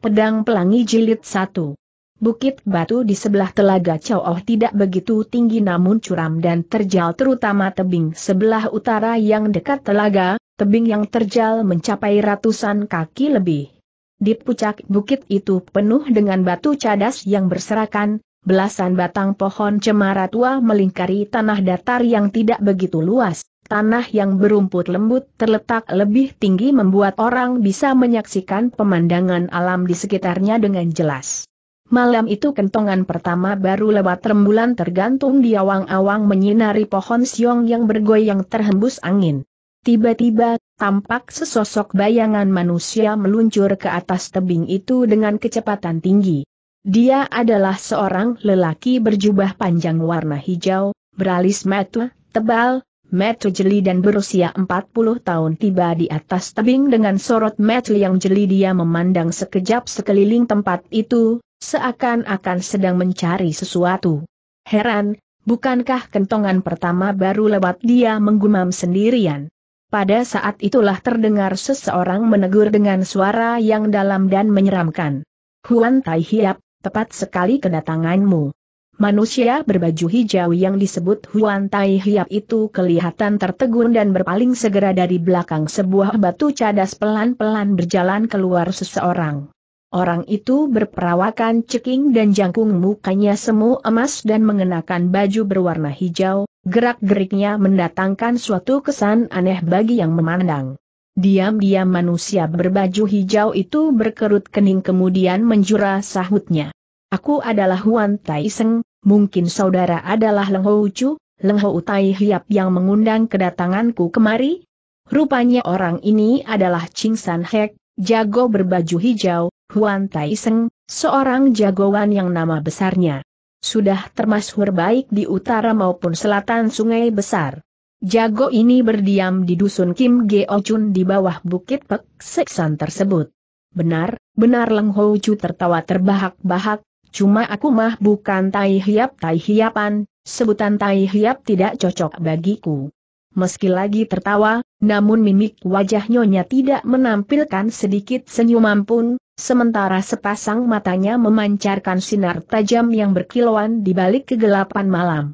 Pedang Pelangi Jilid 1 Bukit batu di sebelah telaga Chow'oh tidak begitu tinggi namun curam dan terjal terutama tebing sebelah utara yang dekat telaga, tebing yang terjal mencapai ratusan kaki lebih. Di puncak bukit itu penuh dengan batu cadas yang berserakan, belasan batang pohon cemara tua melingkari tanah datar yang tidak begitu luas tanah yang berumput lembut terletak lebih tinggi membuat orang bisa menyaksikan pemandangan alam di sekitarnya dengan jelas. Malam itu kentongan pertama baru lewat rembulan tergantung di awang-awang menyinari pohon siong yang bergoyang terhembus angin. Tiba-tiba, tampak sesosok bayangan manusia meluncur ke atas tebing itu dengan kecepatan tinggi. Dia adalah seorang lelaki berjubah panjang warna hijau, beralis metu, tebal, Metu jeli dan berusia 40 tahun tiba di atas tebing dengan sorot metu yang jeli dia memandang sekejap sekeliling tempat itu, seakan-akan sedang mencari sesuatu. Heran, bukankah kentongan pertama baru lewat dia menggumam sendirian? Pada saat itulah terdengar seseorang menegur dengan suara yang dalam dan menyeramkan. Huan Tai Hiap, tepat sekali kedatanganmu. Manusia berbaju hijau yang disebut Huan Tai Hiap itu kelihatan tertegun dan berpaling segera dari belakang sebuah batu cadas pelan-pelan berjalan keluar seseorang. Orang itu berperawakan ceking dan jangkung mukanya semu emas dan mengenakan baju berwarna hijau, gerak-geriknya mendatangkan suatu kesan aneh bagi yang memandang. Diam-diam manusia berbaju hijau itu berkerut kening kemudian menjura sahutnya. Aku adalah Huan Tai Seng, mungkin saudara adalah Leng Hou Chu, Leng Hou Tai Hiap yang mengundang kedatanganku kemari? Rupanya orang ini adalah Ching San Hek, jago berbaju hijau, Huan Tai Seng, seorang jagoan yang nama besarnya sudah termasyhur baik di utara maupun selatan Sungai Besar. Jago ini berdiam di dusun Kim Chun di bawah bukit Pek Seksan tersebut. Benar, benar Leng Hou Chu tertawa terbahak-bahak, Cuma aku mah bukan tai hiap tai hiapan, sebutan tai hiap tidak cocok bagiku. Meski lagi tertawa, namun mimik wajah nyonya tidak menampilkan sedikit senyum pun, sementara sepasang matanya memancarkan sinar tajam yang berkilauan di balik kegelapan malam.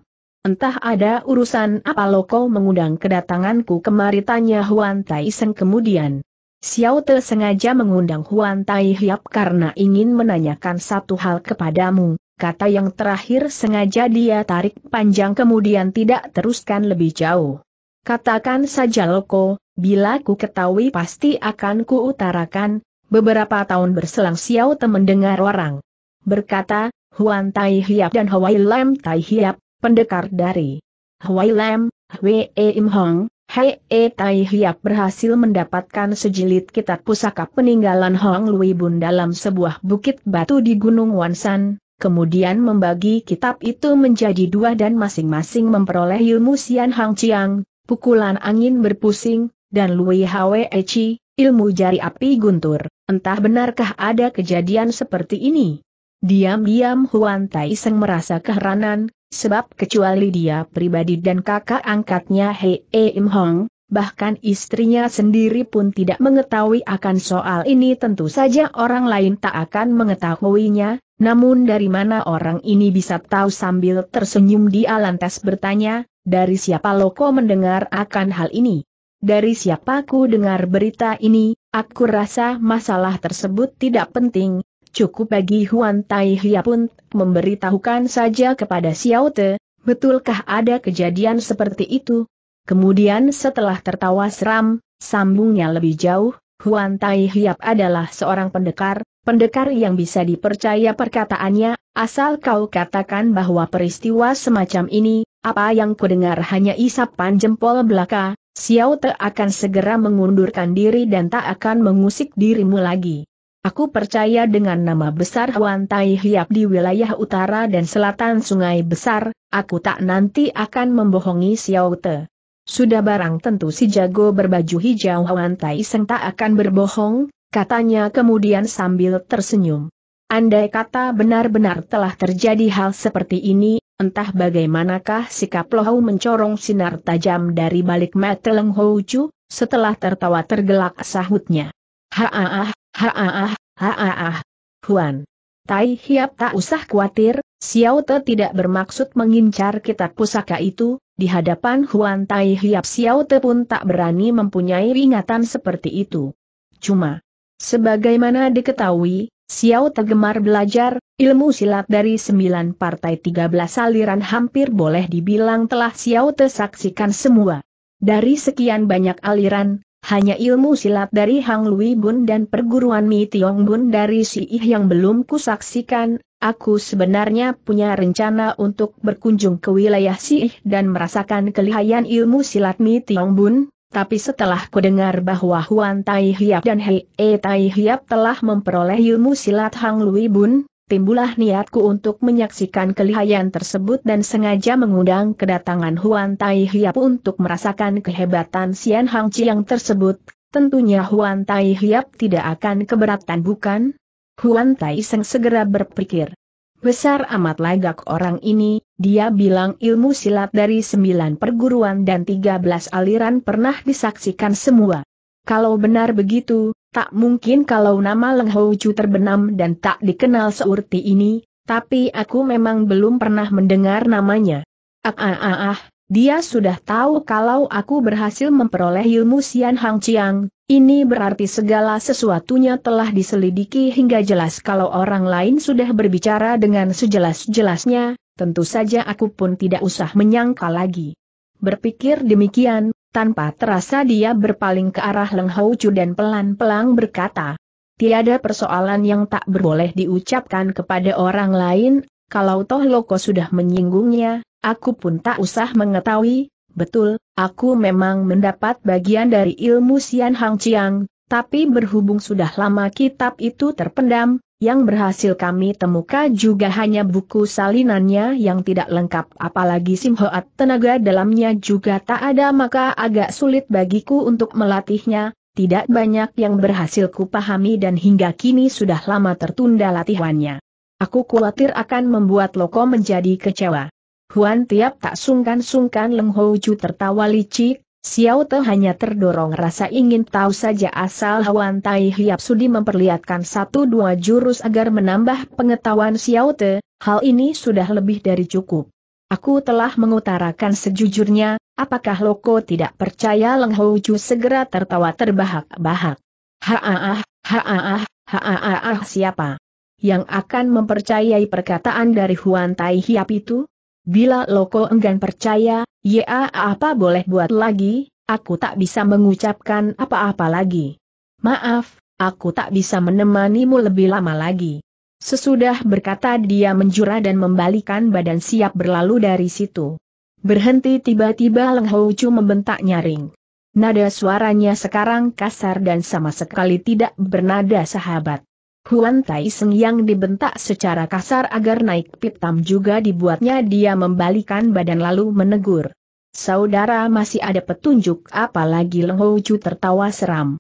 Entah ada urusan apa Loko mengundang kedatanganku kemari tanya Huan Tai Seng kemudian. Xiao Te sengaja mengundang Huan Tai Hiap karena ingin menanyakan satu hal kepadamu, kata yang terakhir sengaja dia tarik panjang kemudian tidak teruskan lebih jauh. Katakan saja Loko, bila ku ketahui pasti akan ku utarakan, beberapa tahun berselang Xiao Te mendengar orang berkata, Huan Tai Hiap dan Hawai Lam Tai Hiap, pendekar dari Hawai Lam, Hwe Im Hong, Hei e eh, Tai Hiap berhasil mendapatkan sejilid kitab pusaka peninggalan Hong Lui Bun dalam sebuah bukit batu di Gunung Wansan, kemudian membagi kitab itu menjadi dua dan masing-masing memperoleh ilmu Sian Hang Chiang, pukulan angin berpusing, dan Lui Hwe Chi, ilmu jari api guntur. Entah benarkah ada kejadian seperti ini? Diam-diam Huan Tai Seng merasa keheranan, sebab kecuali dia pribadi dan kakak angkatnya Hei Im Hong, bahkan istrinya sendiri pun tidak mengetahui akan soal ini tentu saja orang lain tak akan mengetahuinya, namun dari mana orang ini bisa tahu sambil tersenyum dia lantas bertanya, dari siapa loko mendengar akan hal ini? Dari siapa ku dengar berita ini, aku rasa masalah tersebut tidak penting, Cukup bagi Huan Tai Hia pun, memberitahukan saja kepada Xiao Te, betulkah ada kejadian seperti itu? Kemudian setelah tertawa seram, sambungnya lebih jauh, Huan Tai Hiap adalah seorang pendekar, pendekar yang bisa dipercaya perkataannya, asal kau katakan bahwa peristiwa semacam ini, apa yang kudengar hanya isapan jempol belaka, Xiao Te akan segera mengundurkan diri dan tak akan mengusik dirimu lagi. Aku percaya dengan nama besar Huan Tai Hiap di wilayah utara dan selatan Sungai Besar, aku tak nanti akan membohongi Xiao Te. Sudah barang tentu si jago berbaju hijau Huan Tai Seng tak akan berbohong, katanya kemudian sambil tersenyum. Andai kata benar-benar telah terjadi hal seperti ini, entah bagaimanakah sikap Lohau mencorong sinar tajam dari balik mata Leng Hou Chu, setelah tertawa tergelak sahutnya. Haah, Haaah, haaah, Huan. Tai Hiap tak usah khawatir, Xiao Te tidak bermaksud mengincar kitab pusaka itu, di hadapan Huan Tai Hiap Xiao Te pun tak berani mempunyai ingatan seperti itu. Cuma, sebagaimana diketahui, Xiao Te gemar belajar, ilmu silat dari sembilan partai tiga belas aliran hampir boleh dibilang telah Xiao Te saksikan semua. Dari sekian banyak aliran, hanya ilmu silat dari Hang Lui Bun dan perguruan Mi Tiong Bun dari Si Ih yang belum kusaksikan, aku sebenarnya punya rencana untuk berkunjung ke wilayah Si Ih dan merasakan kelihayan ilmu silat Mi Tiong Bun, tapi setelah kudengar bahwa Huan Tai Hiap dan Hei E Tai Hiap telah memperoleh ilmu silat Hang Lui Bun, timbulah niatku untuk menyaksikan kelihayan tersebut dan sengaja mengundang kedatangan Huan Tai Hiap untuk merasakan kehebatan Sian Hang Chiang tersebut, tentunya Huan Tai Hiap tidak akan keberatan bukan? Huan Tai Seng segera berpikir. Besar amat lagak orang ini, dia bilang ilmu silat dari sembilan perguruan dan tiga belas aliran pernah disaksikan semua. Kalau benar begitu, Tak mungkin kalau nama Leng Houju terbenam dan tak dikenal seurti ini, tapi aku memang belum pernah mendengar namanya. Ah ah ah ah, dia sudah tahu kalau aku berhasil memperoleh ilmu Sian Hang Chiang, ini berarti segala sesuatunya telah diselidiki hingga jelas kalau orang lain sudah berbicara dengan sejelas-jelasnya, tentu saja aku pun tidak usah menyangka lagi. Berpikir demikian, tanpa terasa dia berpaling ke arah Leng Hou Chu dan pelan-pelan berkata, Tiada persoalan yang tak berboleh diucapkan kepada orang lain, kalau toh Loko sudah menyinggungnya, aku pun tak usah mengetahui, betul, aku memang mendapat bagian dari ilmu Sian Hang Chiang, tapi berhubung sudah lama kitab itu terpendam, yang berhasil kami temukan juga hanya buku salinannya yang tidak lengkap apalagi simhoat tenaga dalamnya juga tak ada maka agak sulit bagiku untuk melatihnya, tidak banyak yang berhasil kupahami dan hingga kini sudah lama tertunda latihannya. Aku khawatir akan membuat Loko menjadi kecewa. Huan Tiap tak sungkan-sungkan Leng Hoju tertawa licik, Xiao Te hanya terdorong rasa ingin tahu saja asal Huan Tai Hiap Sudi memperlihatkan satu dua jurus agar menambah pengetahuan Xiao Te, hal ini sudah lebih dari cukup. Aku telah mengutarakan sejujurnya, apakah Loko tidak percaya Leng Hou Ju segera tertawa terbahak-bahak. haah, haah, haaah siapa? Yang akan mempercayai perkataan dari Huan Tai Hiap itu? Bila Loko enggan percaya, ya apa boleh buat lagi, aku tak bisa mengucapkan apa-apa lagi. Maaf, aku tak bisa menemanimu lebih lama lagi. Sesudah berkata dia menjura dan membalikan badan siap berlalu dari situ. Berhenti tiba-tiba Leng houcu membentak nyaring. Nada suaranya sekarang kasar dan sama sekali tidak bernada sahabat. Huan Tai yang dibentak secara kasar agar naik pitam juga dibuatnya dia membalikan badan lalu menegur. Saudara masih ada petunjuk apalagi Leng Chu tertawa seram.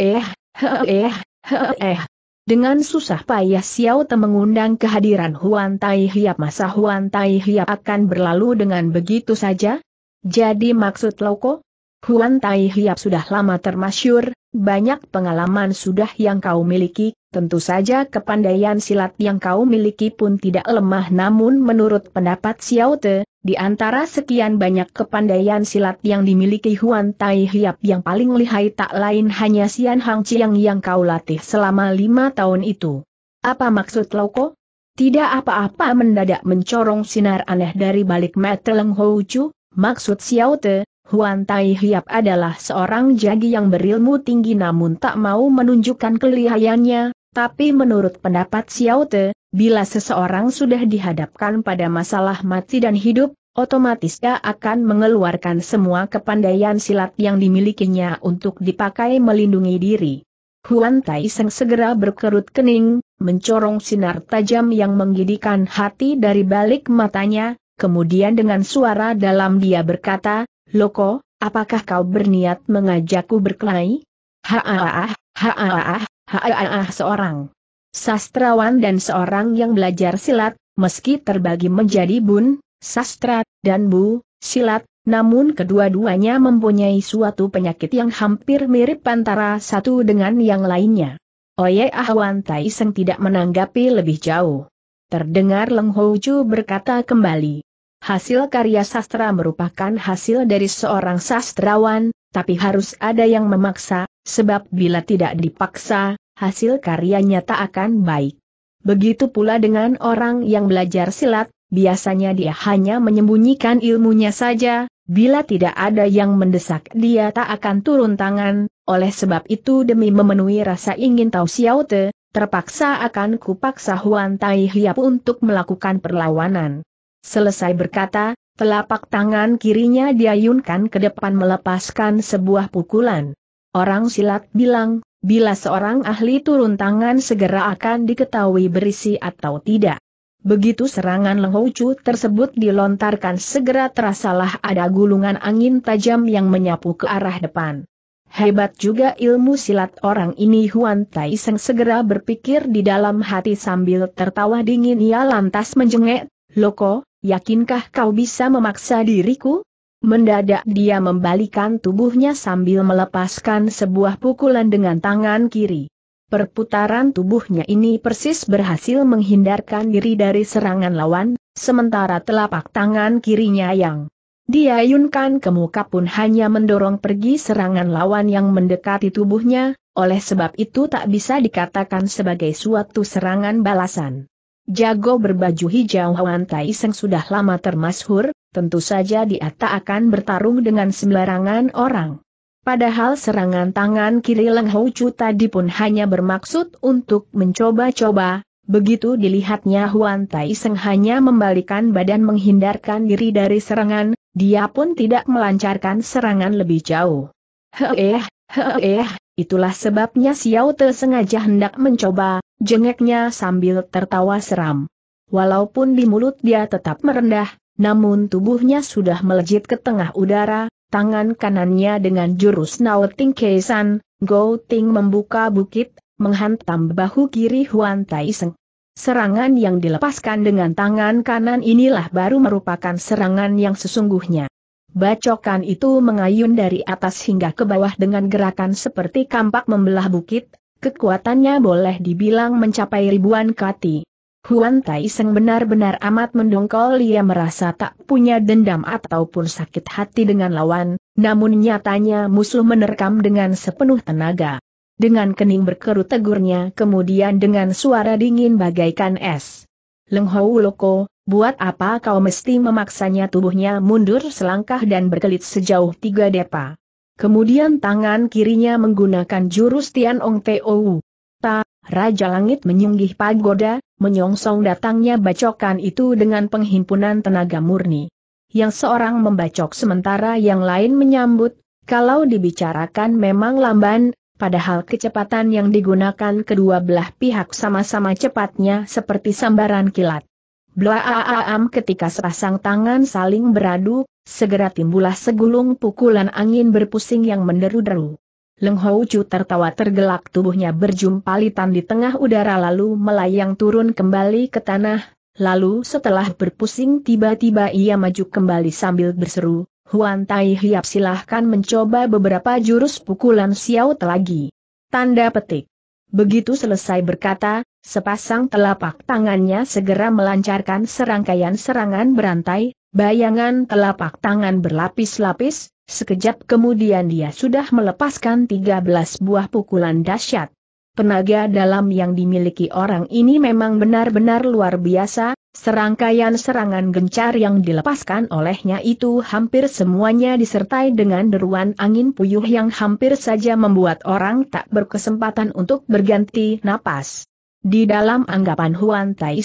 Eh, eh, eh. Dengan susah payah Xiao Te mengundang kehadiran Huan Tai Hiap masa Huan Tai Hiap akan berlalu dengan begitu saja? Jadi maksud Loko? Huan Tai Hiap sudah lama termasyur, banyak pengalaman sudah yang kau miliki, Tentu saja kepandaian silat yang kau miliki pun tidak lemah namun menurut pendapat Xiao Te, di antara sekian banyak kepandaian silat yang dimiliki Huan Tai Hiap yang paling lihai tak lain hanya Sian Hang Chiang yang kau latih selama lima tahun itu. Apa maksud Loko? Tidak apa-apa mendadak mencorong sinar aneh dari balik mata Leng Hou Chu, maksud Xiao Te, Huan Tai Hiap adalah seorang jagi yang berilmu tinggi namun tak mau menunjukkan kelihayannya, tapi menurut pendapat Xiao Te, bila seseorang sudah dihadapkan pada masalah mati dan hidup, otomatis ia akan mengeluarkan semua kepandaian silat yang dimilikinya untuk dipakai melindungi diri. Huan Tai Seng segera berkerut kening, mencorong sinar tajam yang menggidikan hati dari balik matanya, kemudian dengan suara dalam dia berkata, Loko, apakah kau berniat mengajakku berkelahi? Haaah, haaah, Haaah ah, ah, seorang sastrawan dan seorang yang belajar silat, meski terbagi menjadi bun, sastra, dan bu, silat, namun kedua-duanya mempunyai suatu penyakit yang hampir mirip antara satu dengan yang lainnya. Oye Ahwan Taiseng tidak menanggapi lebih jauh. Terdengar Leng Hoju berkata kembali. Hasil karya sastra merupakan hasil dari seorang sastrawan, tapi harus ada yang memaksa, Sebab bila tidak dipaksa, hasil karyanya tak akan baik. Begitu pula dengan orang yang belajar silat, biasanya dia hanya menyembunyikan ilmunya saja, bila tidak ada yang mendesak dia tak akan turun tangan, oleh sebab itu demi memenuhi rasa ingin tahu Xiaote, terpaksa akan kupaksa Huan Tai Hiap untuk melakukan perlawanan. Selesai berkata, telapak tangan kirinya diayunkan ke depan melepaskan sebuah pukulan. Orang silat bilang, bila seorang ahli turun tangan segera akan diketahui berisi atau tidak. Begitu serangan Lehoucu tersebut dilontarkan segera terasalah ada gulungan angin tajam yang menyapu ke arah depan. Hebat juga ilmu silat orang ini Huan Tai Seng segera berpikir di dalam hati sambil tertawa dingin ia lantas menjengek, Loko, yakinkah kau bisa memaksa diriku? Mendadak dia membalikan tubuhnya sambil melepaskan sebuah pukulan dengan tangan kiri. Perputaran tubuhnya ini persis berhasil menghindarkan diri dari serangan lawan, sementara telapak tangan kirinya yang diayunkan ke muka pun hanya mendorong pergi serangan lawan yang mendekati tubuhnya, oleh sebab itu tak bisa dikatakan sebagai suatu serangan balasan. Jago berbaju hijau Hwan Tai Seng sudah lama termasyhur, tentu saja dia tak akan bertarung dengan sembarangan orang. Padahal serangan tangan kiri Leng Hou Chu tadi pun hanya bermaksud untuk mencoba-coba, begitu dilihatnya Huan Tai Seng hanya membalikan badan menghindarkan diri dari serangan, dia pun tidak melancarkan serangan lebih jauh. Heeh, heeh, itulah sebabnya Xiao Te sengaja hendak mencoba, jengeknya sambil tertawa seram. Walaupun di mulut dia tetap merendah, namun tubuhnya sudah melejit ke tengah udara, tangan kanannya dengan jurus Naoting Keisan, Go Ting membuka bukit, menghantam bahu kiri Huan Tai Serangan yang dilepaskan dengan tangan kanan inilah baru merupakan serangan yang sesungguhnya. Bacokan itu mengayun dari atas hingga ke bawah dengan gerakan seperti kampak membelah bukit, kekuatannya boleh dibilang mencapai ribuan kati. Huan Tai Seng benar-benar amat mendongkol ia merasa tak punya dendam ataupun sakit hati dengan lawan, namun nyatanya musuh menerkam dengan sepenuh tenaga. Dengan kening berkerut tegurnya kemudian dengan suara dingin bagaikan es. Leng Hou Loko, buat apa kau mesti memaksanya tubuhnya mundur selangkah dan berkelit sejauh tiga depa. Kemudian tangan kirinya menggunakan jurus Tian Ong Teo. Ta, Raja Langit menyunggih pagoda, menyongsong datangnya bacokan itu dengan penghimpunan tenaga murni. Yang seorang membacok sementara yang lain menyambut, kalau dibicarakan memang lamban, padahal kecepatan yang digunakan kedua belah pihak sama-sama cepatnya seperti sambaran kilat. Blaaam ketika sepasang tangan saling beradu, segera timbullah segulung pukulan angin berpusing yang menderu-deru. Leng Hou Chu tertawa tergelak tubuhnya berjumpalitan di tengah udara lalu melayang turun kembali ke tanah, lalu setelah berpusing tiba-tiba ia maju kembali sambil berseru, Huan Tai Hiap silahkan mencoba beberapa jurus pukulan Xiao lagi. Tanda petik. Begitu selesai berkata, sepasang telapak tangannya segera melancarkan serangkaian serangan berantai, bayangan telapak tangan berlapis-lapis, Sekejap kemudian dia sudah melepaskan 13 buah pukulan dahsyat. Penaga dalam yang dimiliki orang ini memang benar-benar luar biasa, serangkaian serangan gencar yang dilepaskan olehnya itu hampir semuanya disertai dengan deruan angin puyuh yang hampir saja membuat orang tak berkesempatan untuk berganti napas. Di dalam anggapan Huan Tai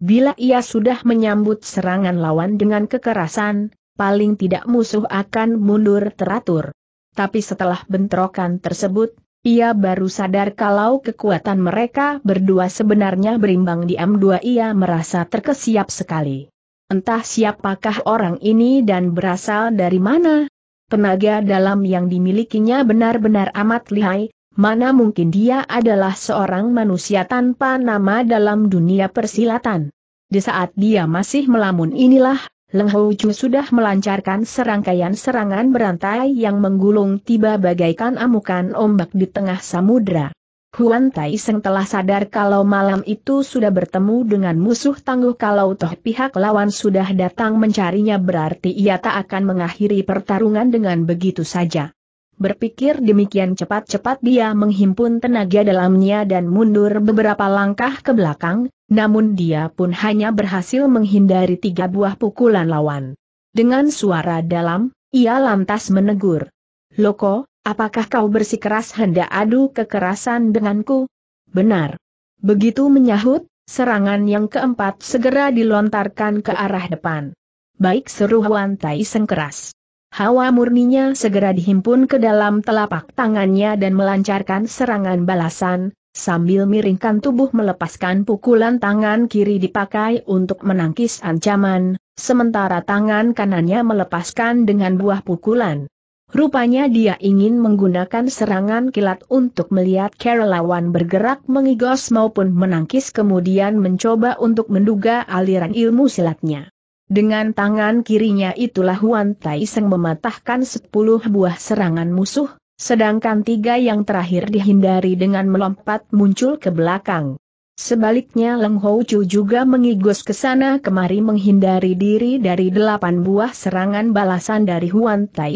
bila ia sudah menyambut serangan lawan dengan kekerasan, paling tidak musuh akan mundur teratur. Tapi setelah bentrokan tersebut, ia baru sadar kalau kekuatan mereka berdua sebenarnya berimbang di M2 ia merasa terkesiap sekali. Entah siapakah orang ini dan berasal dari mana. Tenaga dalam yang dimilikinya benar-benar amat lihai, mana mungkin dia adalah seorang manusia tanpa nama dalam dunia persilatan. Di saat dia masih melamun inilah, Leng Houju sudah melancarkan serangkaian serangan berantai yang menggulung tiba bagaikan amukan ombak di tengah samudra. Huan Tai Seng telah sadar kalau malam itu sudah bertemu dengan musuh tangguh kalau toh pihak lawan sudah datang mencarinya berarti ia tak akan mengakhiri pertarungan dengan begitu saja. Berpikir demikian cepat-cepat dia menghimpun tenaga dalamnya dan mundur beberapa langkah ke belakang, namun dia pun hanya berhasil menghindari tiga buah pukulan lawan. Dengan suara dalam, ia lantas menegur. Loko, apakah kau bersikeras hendak adu kekerasan denganku? Benar. Begitu menyahut, serangan yang keempat segera dilontarkan ke arah depan. Baik seru Huan Tai sengkeras. Hawa murninya segera dihimpun ke dalam telapak tangannya dan melancarkan serangan balasan, sambil miringkan tubuh melepaskan pukulan tangan kiri dipakai untuk menangkis ancaman, sementara tangan kanannya melepaskan dengan buah pukulan. Rupanya dia ingin menggunakan serangan kilat untuk melihat Carol lawan bergerak mengigos maupun menangkis kemudian mencoba untuk menduga aliran ilmu silatnya. Dengan tangan kirinya itulah Huan Tai mematahkan sepuluh buah serangan musuh, sedangkan tiga yang terakhir dihindari dengan melompat muncul ke belakang. Sebaliknya Leng Hou Chu juga mengigos ke sana kemari menghindari diri dari delapan buah serangan balasan dari Huan Tai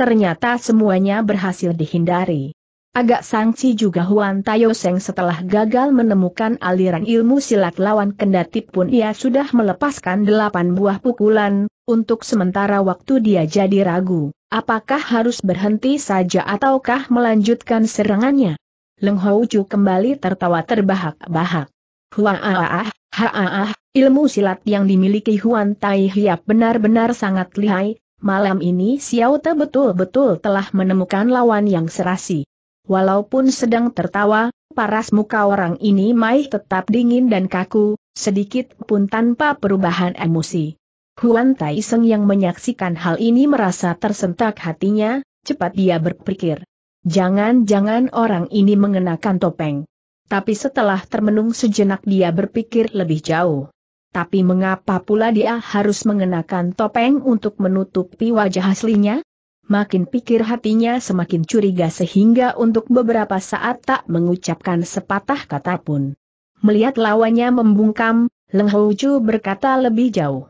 ternyata semuanya berhasil dihindari. Agak sangsi juga Huan Tayo setelah gagal menemukan aliran ilmu silat lawan kendati pun ia sudah melepaskan delapan buah pukulan, untuk sementara waktu dia jadi ragu, apakah harus berhenti saja ataukah melanjutkan serangannya. Leng Houchu kembali tertawa terbahak-bahak. Huan Aa ah ah ah, haah, ilmu silat yang dimiliki Huan Tai Hiap benar-benar sangat lihai, malam ini Xiao Te betul-betul telah menemukan lawan yang serasi. Walaupun sedang tertawa, paras muka orang ini masih tetap dingin dan kaku, sedikit pun tanpa perubahan emosi. Huan Tai yang menyaksikan hal ini merasa tersentak hatinya, cepat dia berpikir. Jangan-jangan orang ini mengenakan topeng. Tapi setelah termenung sejenak dia berpikir lebih jauh. Tapi mengapa pula dia harus mengenakan topeng untuk menutupi wajah aslinya? makin pikir hatinya semakin curiga sehingga untuk beberapa saat tak mengucapkan sepatah kata pun. Melihat lawannya membungkam, Leng Houju berkata lebih jauh.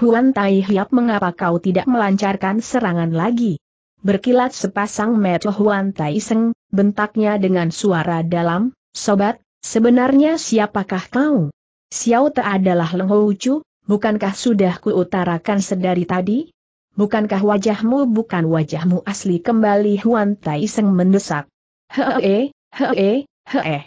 Huan Tai Hiap mengapa kau tidak melancarkan serangan lagi? Berkilat sepasang mata Huan Tai Seng, bentaknya dengan suara dalam, Sobat, sebenarnya siapakah kau? Xiao Te adalah Leng Houju, bukankah sudah kuutarakan sedari tadi? bukankah wajahmu bukan wajahmu asli kembali Huan Tai Seng mendesak. Hee, he hee.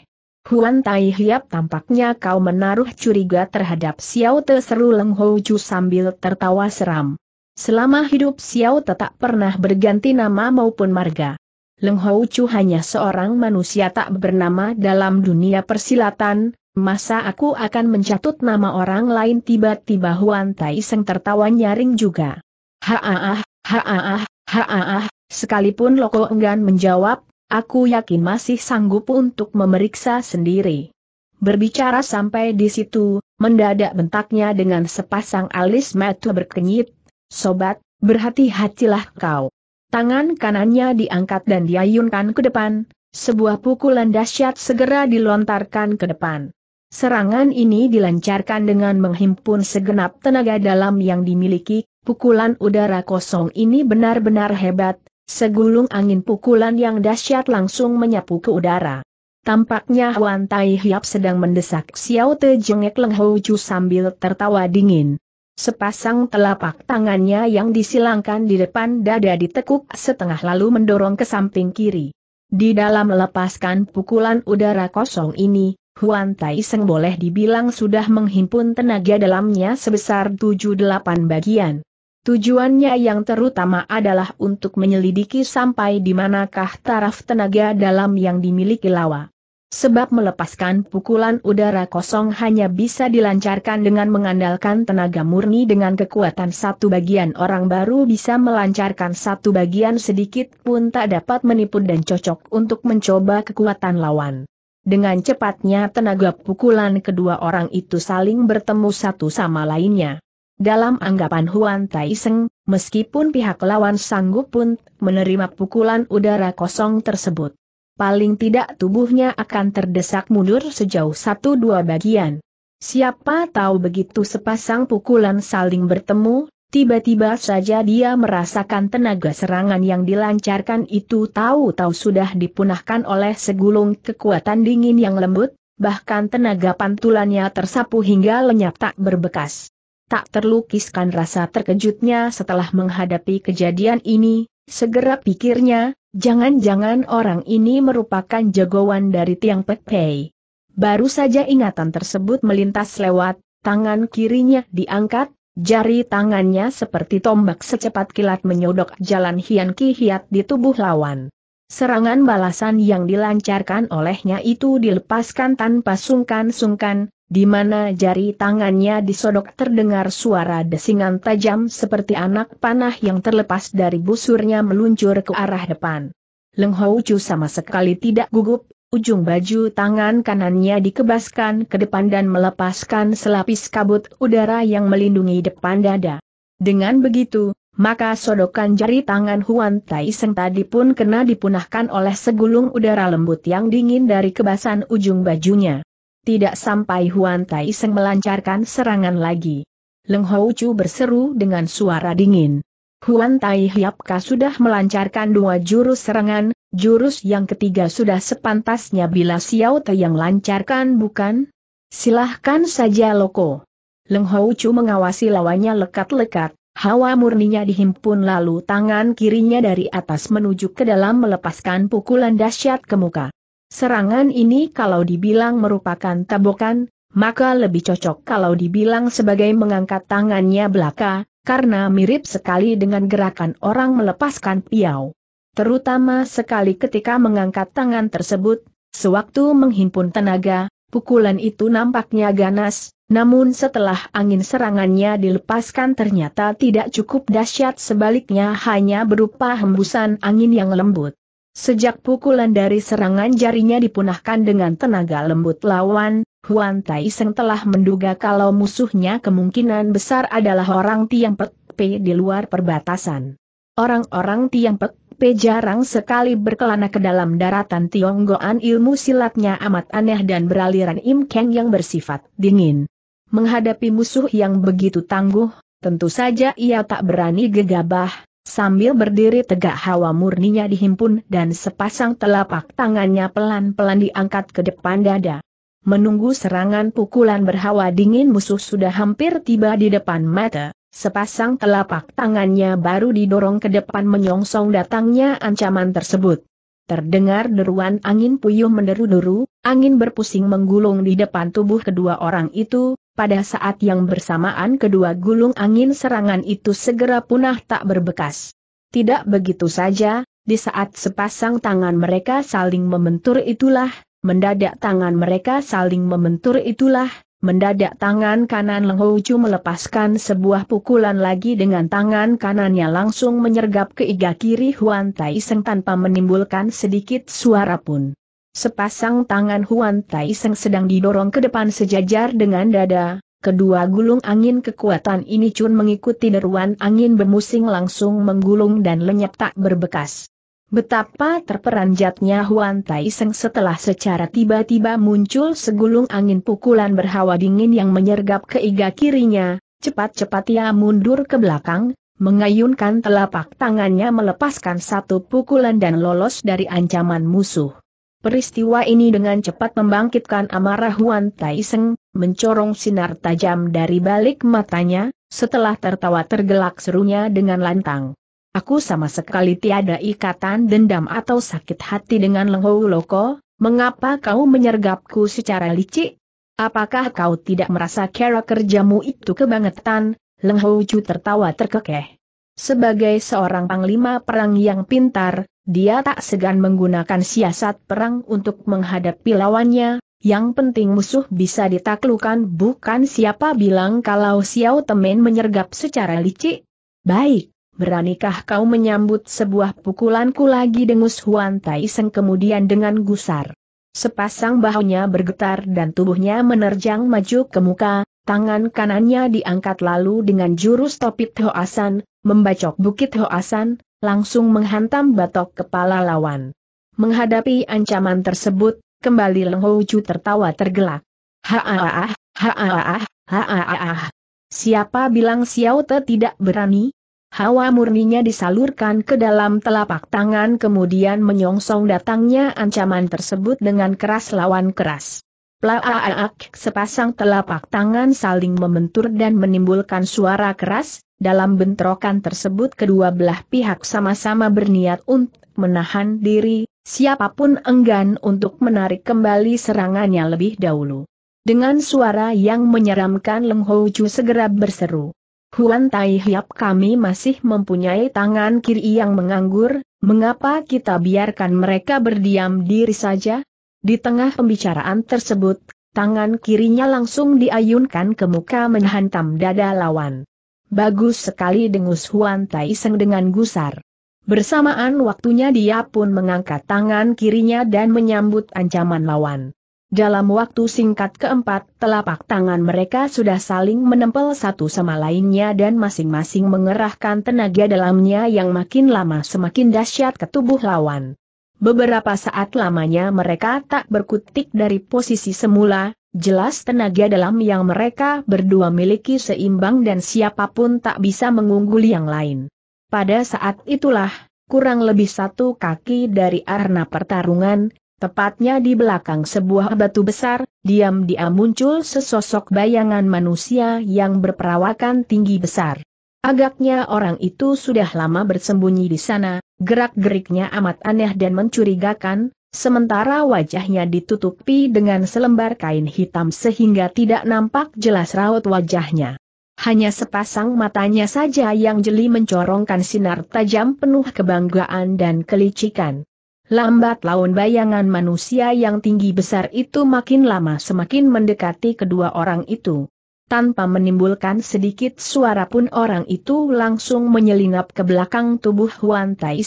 Huan Tai Hiap tampaknya kau menaruh curiga terhadap Xiao Te seru Leng Hou Ju sambil tertawa seram. Selama hidup Xiao Te tak pernah berganti nama maupun marga. Leng Hou Chu hanya seorang manusia tak bernama dalam dunia persilatan, masa aku akan mencatut nama orang lain tiba-tiba Huan Tai Seng tertawa nyaring juga. Haaah, haaah, haaah, sekalipun Loko enggan menjawab, aku yakin masih sanggup untuk memeriksa sendiri. Berbicara sampai di situ, mendadak bentaknya dengan sepasang alis mata berkenyit. Sobat, berhati-hatilah kau. Tangan kanannya diangkat dan diayunkan ke depan, sebuah pukulan dahsyat segera dilontarkan ke depan. Serangan ini dilancarkan dengan menghimpun segenap tenaga dalam yang dimiliki, Pukulan udara kosong ini benar-benar hebat, segulung angin pukulan yang dahsyat langsung menyapu ke udara. Tampaknya Huan Tai Hiap sedang mendesak Xiao Te Jengek Leng Hou sambil tertawa dingin. Sepasang telapak tangannya yang disilangkan di depan dada ditekuk setengah lalu mendorong ke samping kiri. Di dalam melepaskan pukulan udara kosong ini, Huan Tai Seng boleh dibilang sudah menghimpun tenaga dalamnya sebesar 7-8 bagian. Tujuannya yang terutama adalah untuk menyelidiki sampai di manakah taraf tenaga dalam yang dimiliki lawa. Sebab melepaskan pukulan udara kosong hanya bisa dilancarkan dengan mengandalkan tenaga murni dengan kekuatan satu bagian orang baru bisa melancarkan satu bagian sedikit pun tak dapat menipu dan cocok untuk mencoba kekuatan lawan. Dengan cepatnya tenaga pukulan kedua orang itu saling bertemu satu sama lainnya. Dalam anggapan Huan Taiseng, meskipun pihak lawan sanggup pun menerima pukulan udara kosong tersebut. Paling tidak tubuhnya akan terdesak mundur sejauh satu dua bagian. Siapa tahu begitu sepasang pukulan saling bertemu, tiba-tiba saja dia merasakan tenaga serangan yang dilancarkan itu tahu-tahu sudah dipunahkan oleh segulung kekuatan dingin yang lembut, bahkan tenaga pantulannya tersapu hingga lenyap tak berbekas. Tak terlukiskan rasa terkejutnya setelah menghadapi kejadian ini, segera pikirnya, jangan-jangan orang ini merupakan jagoan dari Tiang Pek Pei. Baru saja ingatan tersebut melintas lewat, tangan kirinya diangkat, jari tangannya seperti tombak secepat kilat menyodok jalan Hian Ki Hiat di tubuh lawan. Serangan balasan yang dilancarkan olehnya itu dilepaskan tanpa sungkan-sungkan, di mana jari tangannya disodok terdengar suara desingan tajam seperti anak panah yang terlepas dari busurnya meluncur ke arah depan. Leng Hou sama sekali tidak gugup, ujung baju tangan kanannya dikebaskan ke depan dan melepaskan selapis kabut udara yang melindungi depan dada. Dengan begitu, maka sodokan jari tangan Huan Tai Seng tadi pun kena dipunahkan oleh segulung udara lembut yang dingin dari kebasan ujung bajunya. Tidak sampai Huan Tai Seng melancarkan serangan lagi. Leng Hou Chu berseru dengan suara dingin. Huan Tai Hiapka sudah melancarkan dua jurus serangan, jurus yang ketiga sudah sepantasnya bila Xiao Te yang lancarkan bukan? Silahkan saja loko. Leng Hou Chu mengawasi lawannya lekat-lekat. Hawa murninya dihimpun lalu tangan kirinya dari atas menuju ke dalam melepaskan pukulan dahsyat ke muka. Serangan ini kalau dibilang merupakan tabokan, maka lebih cocok kalau dibilang sebagai mengangkat tangannya belaka, karena mirip sekali dengan gerakan orang melepaskan piau. Terutama sekali ketika mengangkat tangan tersebut, sewaktu menghimpun tenaga, pukulan itu nampaknya ganas, namun setelah angin serangannya dilepaskan ternyata tidak cukup dahsyat sebaliknya hanya berupa hembusan angin yang lembut. Sejak pukulan dari serangan jarinya dipunahkan dengan tenaga lembut lawan, Huan Tai Seng telah menduga kalau musuhnya kemungkinan besar adalah orang Tiang Pek Pe di luar perbatasan. Orang-orang Tiang Pek jarang sekali berkelana ke dalam daratan Tionggoan ilmu silatnya amat aneh dan beraliran Im Keng yang bersifat dingin. Menghadapi musuh yang begitu tangguh, tentu saja ia tak berani gegabah, sambil berdiri tegak hawa murninya dihimpun dan sepasang telapak tangannya pelan-pelan diangkat ke depan dada. Menunggu serangan pukulan berhawa dingin musuh sudah hampir tiba di depan mata, sepasang telapak tangannya baru didorong ke depan menyongsong datangnya ancaman tersebut. Terdengar deruan angin puyuh menderu-deru, angin berpusing menggulung di depan tubuh kedua orang itu, pada saat yang bersamaan kedua gulung angin serangan itu segera punah tak berbekas. Tidak begitu saja, di saat sepasang tangan mereka saling membentur itulah, mendadak tangan mereka saling membentur itulah, mendadak tangan kanan Leng melepaskan sebuah pukulan lagi dengan tangan kanannya langsung menyergap ke iga kiri Huan Tai Seng tanpa menimbulkan sedikit suara pun. Sepasang tangan Huan Tai sedang didorong ke depan sejajar dengan dada, kedua gulung angin kekuatan ini cun mengikuti deruan angin bermusing langsung menggulung dan lenyap tak berbekas. Betapa terperanjatnya Huan Tai setelah secara tiba-tiba muncul segulung angin pukulan berhawa dingin yang menyergap ke iga kirinya, cepat-cepat ia mundur ke belakang, mengayunkan telapak tangannya melepaskan satu pukulan dan lolos dari ancaman musuh. Peristiwa ini dengan cepat membangkitkan amarah Huan Taiseng, mencorong sinar tajam dari balik matanya, setelah tertawa tergelak serunya dengan lantang. Aku sama sekali tiada ikatan dendam atau sakit hati dengan lenghou Loko, mengapa kau menyergapku secara licik? Apakah kau tidak merasa kera kerjamu itu kebangetan? Lenghou Chu tertawa terkekeh. Sebagai seorang panglima perang yang pintar, dia tak segan menggunakan siasat perang untuk menghadapi lawannya, yang penting musuh bisa ditaklukan bukan siapa bilang kalau Xiao Temen menyergap secara licik. Baik, beranikah kau menyambut sebuah pukulanku lagi dengus Huan Tai kemudian dengan gusar. Sepasang bahunya bergetar dan tubuhnya menerjang maju ke muka, tangan kanannya diangkat lalu dengan jurus topit Hoasan, membacok Bukit Hoasan, langsung menghantam batok kepala lawan. Menghadapi ancaman tersebut, kembali Leng Houju tertawa tergelak. Haaah, haaah, haaah. Siapa bilang Xiao Te tidak berani? Hawa murninya disalurkan ke dalam telapak tangan kemudian menyongsong datangnya ancaman tersebut dengan keras lawan keras. Plaaak sepasang telapak tangan saling membentur dan menimbulkan suara keras, dalam bentrokan tersebut kedua belah pihak sama-sama berniat untuk menahan diri, siapapun enggan untuk menarik kembali serangannya lebih dahulu. Dengan suara yang menyeramkan Leng Houchu segera berseru. Huan Tai Hiap kami masih mempunyai tangan kiri yang menganggur, mengapa kita biarkan mereka berdiam diri saja? Di tengah pembicaraan tersebut, tangan kirinya langsung diayunkan ke muka menghantam dada lawan. Bagus sekali dengus Huan Tai dengan gusar. Bersamaan waktunya dia pun mengangkat tangan kirinya dan menyambut ancaman lawan. Dalam waktu singkat keempat, telapak tangan mereka sudah saling menempel satu sama lainnya dan masing-masing mengerahkan tenaga dalamnya yang makin lama semakin dahsyat ke tubuh lawan. Beberapa saat lamanya mereka tak berkutik dari posisi semula, Jelas tenaga dalam yang mereka berdua miliki seimbang dan siapapun tak bisa mengungguli yang lain. Pada saat itulah, kurang lebih satu kaki dari arena pertarungan, tepatnya di belakang sebuah batu besar, diam-diam muncul sesosok bayangan manusia yang berperawakan tinggi besar. Agaknya orang itu sudah lama bersembunyi di sana, gerak-geriknya amat aneh dan mencurigakan, sementara wajahnya ditutupi dengan selembar kain hitam sehingga tidak nampak jelas raut wajahnya. Hanya sepasang matanya saja yang jeli mencorongkan sinar tajam penuh kebanggaan dan kelicikan. Lambat laun bayangan manusia yang tinggi besar itu makin lama semakin mendekati kedua orang itu. Tanpa menimbulkan sedikit suara pun orang itu langsung menyelinap ke belakang tubuh Huan Tai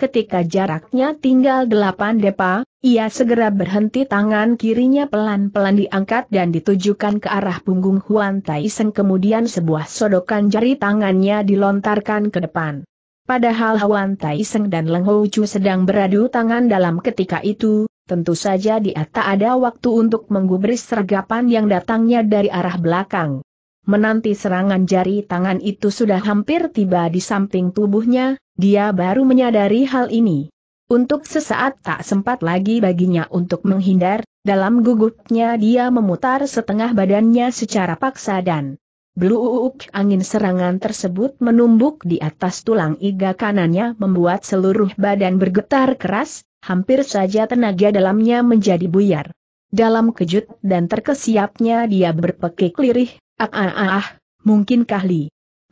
Ketika jaraknya tinggal delapan depa, ia segera berhenti tangan kirinya pelan-pelan diangkat dan ditujukan ke arah punggung Huan Tai kemudian sebuah sodokan jari tangannya dilontarkan ke depan. Padahal Huan Tai dan Leng Ho Chu sedang beradu tangan dalam ketika itu, tentu saja dia tak ada waktu untuk menggubris sergapan yang datangnya dari arah belakang. Menanti serangan jari tangan itu sudah hampir tiba di samping tubuhnya, dia baru menyadari hal ini. Untuk sesaat tak sempat lagi baginya untuk menghindar, dalam gugupnya dia memutar setengah badannya secara paksa dan Bluuk angin serangan tersebut menumbuk di atas tulang iga kanannya membuat seluruh badan bergetar keras, hampir saja tenaga dalamnya menjadi buyar. Dalam kejut dan terkesiapnya dia berpekik lirih, Ah, ah, ah, ah mungkinkah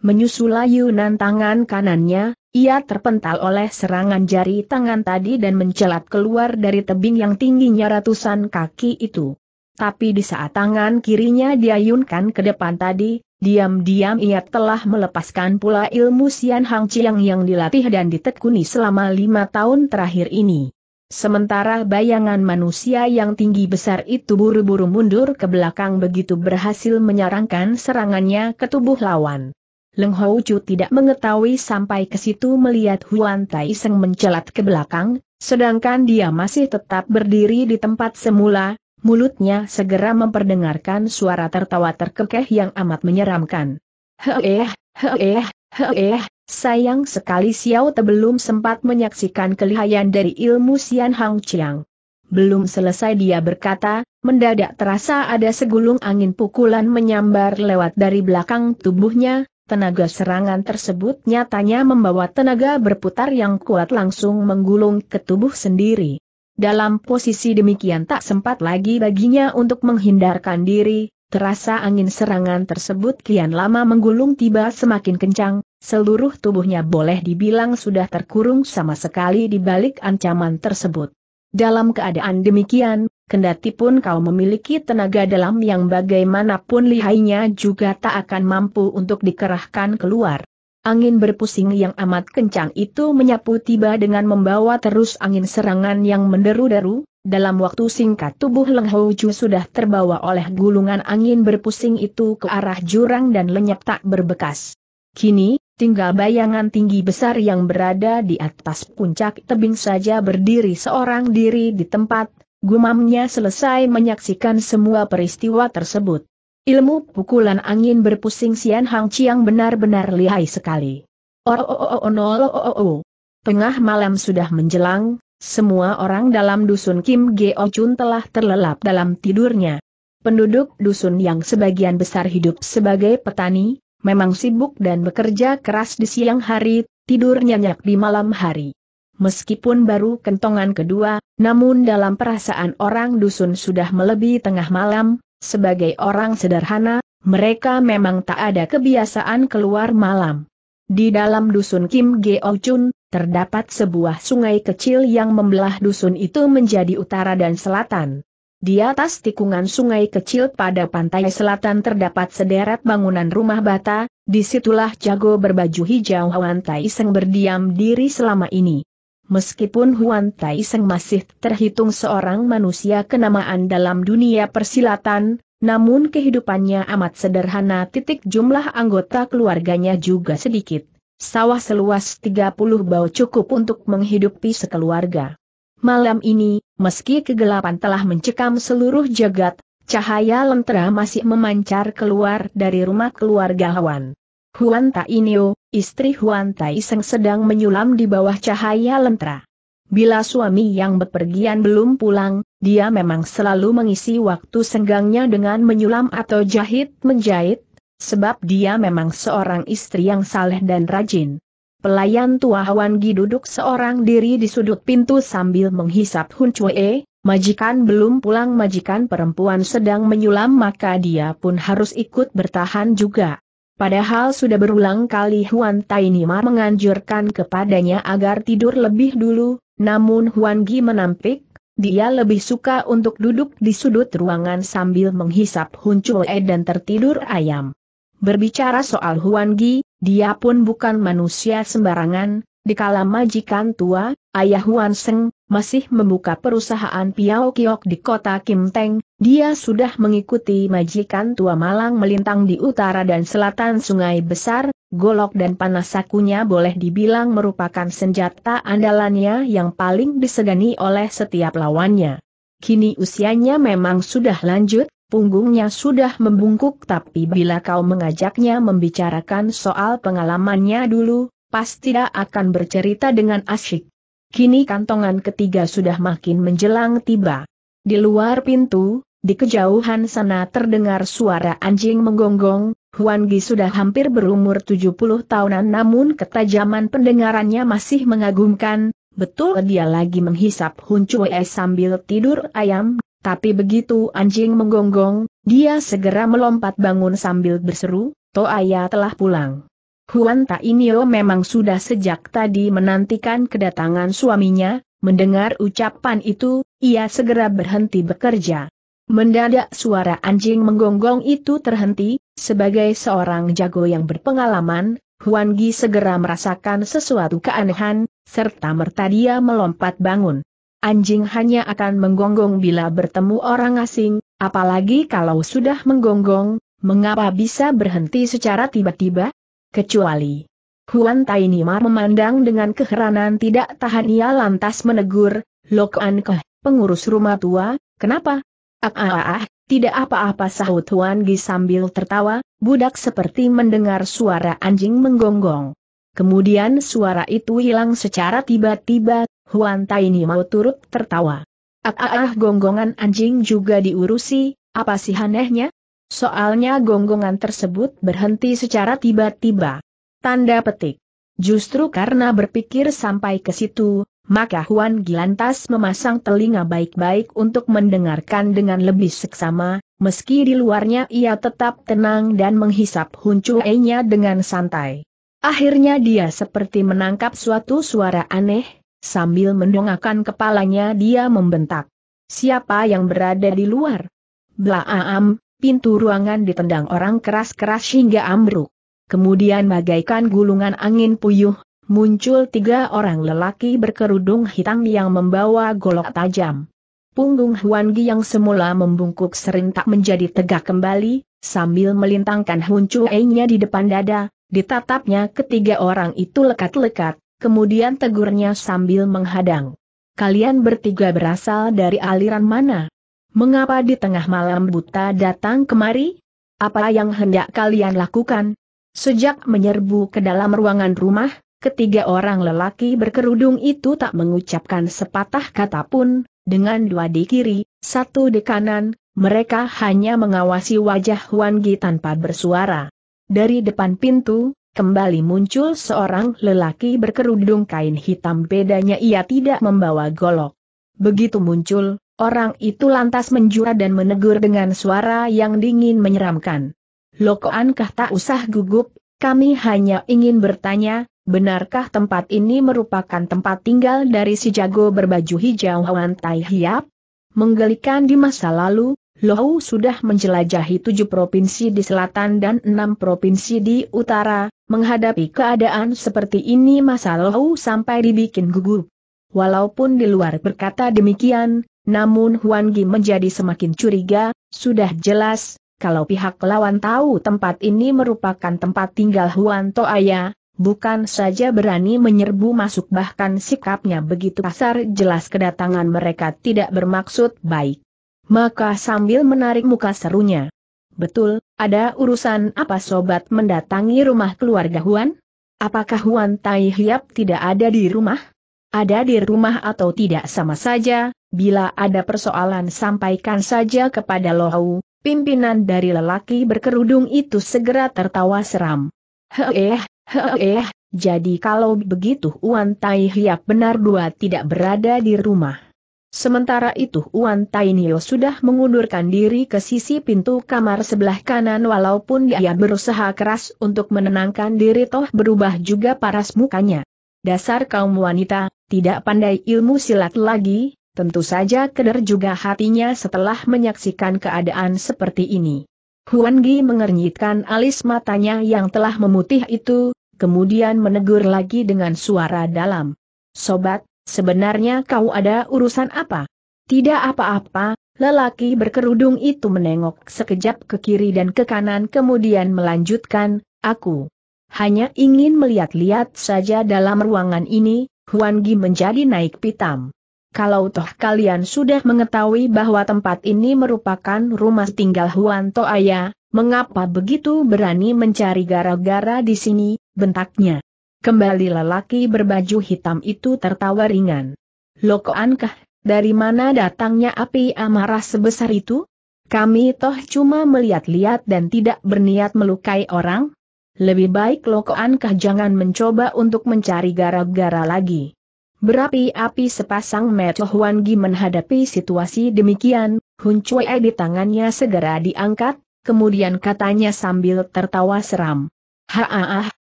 Menyusul layunan tangan kanannya, ia terpental oleh serangan jari tangan tadi dan mencelat keluar dari tebing yang tingginya ratusan kaki itu. Tapi di saat tangan kirinya diayunkan ke depan tadi, diam-diam ia telah melepaskan pula ilmu Sian Hang Chiang yang dilatih dan ditekuni selama lima tahun terakhir ini. Sementara bayangan manusia yang tinggi besar itu buru-buru mundur ke belakang begitu berhasil menyarankan serangannya ke tubuh lawan. Leng Hou tidak mengetahui sampai ke situ melihat Huan Tai Seng mencelat ke belakang, sedangkan dia masih tetap berdiri di tempat semula, mulutnya segera memperdengarkan suara tertawa terkekeh yang amat menyeramkan. Heeh, heeh, heeh, Sayang sekali Xiao Te belum sempat menyaksikan kelihayan dari ilmu Xian Hang Chiang. Belum selesai dia berkata, mendadak terasa ada segulung angin pukulan menyambar lewat dari belakang tubuhnya, tenaga serangan tersebut nyatanya membawa tenaga berputar yang kuat langsung menggulung ke tubuh sendiri. Dalam posisi demikian tak sempat lagi baginya untuk menghindarkan diri, terasa angin serangan tersebut kian lama menggulung tiba semakin kencang, Seluruh tubuhnya boleh dibilang sudah terkurung sama sekali di balik ancaman tersebut. Dalam keadaan demikian, kendati pun kau memiliki tenaga dalam yang bagaimanapun lihainya juga tak akan mampu untuk dikerahkan keluar. Angin berpusing yang amat kencang itu menyapu tiba dengan membawa terus angin serangan yang menderu-deru, dalam waktu singkat tubuh Leng Houju sudah terbawa oleh gulungan angin berpusing itu ke arah jurang dan lenyap tak berbekas. Kini, tinggal bayangan tinggi besar yang berada di atas puncak tebing saja berdiri seorang diri di tempat, gumamnya selesai menyaksikan semua peristiwa tersebut. Ilmu pukulan angin berpusing Sian Hang Chiang benar-benar lihai sekali. Oh, oh, oh, oh, oh oh, oh, oh. Tengah malam sudah menjelang, semua orang dalam dusun Kim Geo Chun telah terlelap dalam tidurnya. Penduduk dusun yang sebagian besar hidup sebagai petani, memang sibuk dan bekerja keras di siang hari, tidur nyenyak di malam hari. Meskipun baru kentongan kedua, namun dalam perasaan orang dusun sudah melebihi tengah malam, sebagai orang sederhana, mereka memang tak ada kebiasaan keluar malam. Di dalam dusun Kim Geo Chun, terdapat sebuah sungai kecil yang membelah dusun itu menjadi utara dan selatan. Di atas tikungan sungai kecil pada pantai selatan terdapat sederet bangunan rumah bata, disitulah jago berbaju hijau Huan Tai Seng berdiam diri selama ini. Meskipun Huan Tai Seng masih terhitung seorang manusia kenamaan dalam dunia persilatan, namun kehidupannya amat sederhana titik jumlah anggota keluarganya juga sedikit. Sawah seluas 30 bau cukup untuk menghidupi sekeluarga. Malam ini, meski kegelapan telah mencekam seluruh jagat, cahaya lentera masih memancar keluar dari rumah keluarga Huan. Huan Tainio, istri Huan Taiseng sedang menyulam di bawah cahaya lentera. Bila suami yang berpergian belum pulang, dia memang selalu mengisi waktu senggangnya dengan menyulam atau jahit-menjahit, sebab dia memang seorang istri yang saleh dan rajin. Pelayan tua Hawan Gi duduk seorang diri di sudut pintu sambil menghisap Hun Chue, majikan belum pulang majikan perempuan sedang menyulam maka dia pun harus ikut bertahan juga. Padahal sudah berulang kali Huan Tainima menganjurkan kepadanya agar tidur lebih dulu, namun Huan Gi menampik, dia lebih suka untuk duduk di sudut ruangan sambil menghisap Hun Chue dan tertidur ayam. Berbicara soal Huan Gi, dia pun bukan manusia sembarangan, dikala majikan tua, ayah Huan Seng, masih membuka perusahaan Piao Kiok di kota Kim Teng, dia sudah mengikuti majikan tua malang melintang di utara dan selatan sungai besar, golok dan panah sakunya boleh dibilang merupakan senjata andalannya yang paling disegani oleh setiap lawannya. Kini usianya memang sudah lanjut, Punggungnya sudah membungkuk tapi bila kau mengajaknya membicarakan soal pengalamannya dulu, pasti dia akan bercerita dengan asyik. Kini kantongan ketiga sudah makin menjelang tiba. Di luar pintu, di kejauhan sana terdengar suara anjing menggonggong, Huan Gi sudah hampir berumur 70 tahunan namun ketajaman pendengarannya masih mengagumkan, betul dia lagi menghisap Hun es sambil tidur ayam tapi begitu anjing menggonggong, dia segera melompat bangun sambil berseru, Toaya telah pulang. Huan Tainio memang sudah sejak tadi menantikan kedatangan suaminya, mendengar ucapan itu, ia segera berhenti bekerja. Mendadak suara anjing menggonggong itu terhenti, sebagai seorang jago yang berpengalaman, Huan Gi segera merasakan sesuatu keanehan, serta merta dia melompat bangun. Anjing hanya akan menggonggong bila bertemu orang asing, apalagi kalau sudah menggonggong, mengapa bisa berhenti secara tiba-tiba? Kecuali Huan Tainima memandang dengan keheranan tidak tahan ia lantas menegur, Lok An pengurus rumah tua, kenapa? Ah, ah, ah, ah, tidak apa-apa sahut Huan Gi sambil tertawa, budak seperti mendengar suara anjing menggonggong. Kemudian suara itu hilang secara tiba-tiba, Huan ini mau turut tertawa. Ah, ah, ah, gonggongan anjing juga diurusi, apa sih anehnya? Soalnya gonggongan tersebut berhenti secara tiba-tiba. Tanda petik. Justru karena berpikir sampai ke situ, maka Huan Gilantas memasang telinga baik-baik untuk mendengarkan dengan lebih seksama, meski di luarnya ia tetap tenang dan menghisap huncuenya dengan santai. Akhirnya dia seperti menangkap suatu suara aneh, Sambil mendongakkan kepalanya dia membentak. Siapa yang berada di luar? Blaam, pintu ruangan ditendang orang keras-keras hingga ambruk. Kemudian bagaikan gulungan angin puyuh, muncul tiga orang lelaki berkerudung hitam yang membawa golok tajam. Punggung Huan yang semula membungkuk serentak menjadi tegak kembali, sambil melintangkan huncuainya di depan dada, ditatapnya ketiga orang itu lekat-lekat, kemudian tegurnya sambil menghadang. Kalian bertiga berasal dari aliran mana? Mengapa di tengah malam buta datang kemari? Apa yang hendak kalian lakukan? Sejak menyerbu ke dalam ruangan rumah, ketiga orang lelaki berkerudung itu tak mengucapkan sepatah kata pun, dengan dua di kiri, satu di kanan, mereka hanya mengawasi wajah Huan Gi tanpa bersuara. Dari depan pintu, kembali muncul seorang lelaki berkerudung kain hitam bedanya ia tidak membawa golok. Begitu muncul, orang itu lantas menjura dan menegur dengan suara yang dingin menyeramkan. Lokoankah tak usah gugup, kami hanya ingin bertanya, benarkah tempat ini merupakan tempat tinggal dari si jago berbaju hijau Hwan Tai Hiap? Menggelikan di masa lalu, Lohau sudah menjelajahi tujuh provinsi di selatan dan enam provinsi di utara, menghadapi keadaan seperti ini masa Lohau sampai dibikin gugup. Walaupun di luar berkata demikian, namun Huan Gi menjadi semakin curiga, sudah jelas, kalau pihak lawan tahu tempat ini merupakan tempat tinggal Huan Toaya, bukan saja berani menyerbu masuk bahkan sikapnya begitu kasar jelas kedatangan mereka tidak bermaksud baik. Maka sambil menarik muka serunya. Betul, ada urusan apa sobat mendatangi rumah keluarga Huan? Apakah Huan Tai Hiap tidak ada di rumah? Ada di rumah atau tidak sama saja, bila ada persoalan sampaikan saja kepada Lohau, pimpinan dari lelaki berkerudung itu segera tertawa seram. Heeh, heeh, jadi kalau begitu Huan Tai Hiap benar dua tidak berada di rumah. Sementara itu Wan Tainio sudah mengundurkan diri ke sisi pintu kamar sebelah kanan walaupun dia berusaha keras untuk menenangkan diri toh berubah juga paras mukanya. Dasar kaum wanita, tidak pandai ilmu silat lagi, tentu saja keder juga hatinya setelah menyaksikan keadaan seperti ini. Huan Gi mengernyitkan alis matanya yang telah memutih itu, kemudian menegur lagi dengan suara dalam. Sobat, Sebenarnya kau ada urusan apa? Tidak apa-apa, lelaki berkerudung itu menengok sekejap ke kiri dan ke kanan kemudian melanjutkan, aku hanya ingin melihat-lihat saja dalam ruangan ini, Huan Gi menjadi naik pitam. Kalau toh kalian sudah mengetahui bahwa tempat ini merupakan rumah tinggal Huan Toaya, mengapa begitu berani mencari gara-gara di sini, bentaknya. Kembali lelaki berbaju hitam itu tertawa ringan. Lokoankah, dari mana datangnya api amarah sebesar itu? Kami toh cuma melihat-lihat dan tidak berniat melukai orang? Lebih baik Lokoankah jangan mencoba untuk mencari gara-gara lagi. Berapi-api sepasang Meto Huan menghadapi situasi demikian, Hun Cui di tangannya segera diangkat, kemudian katanya sambil tertawa seram. Haah,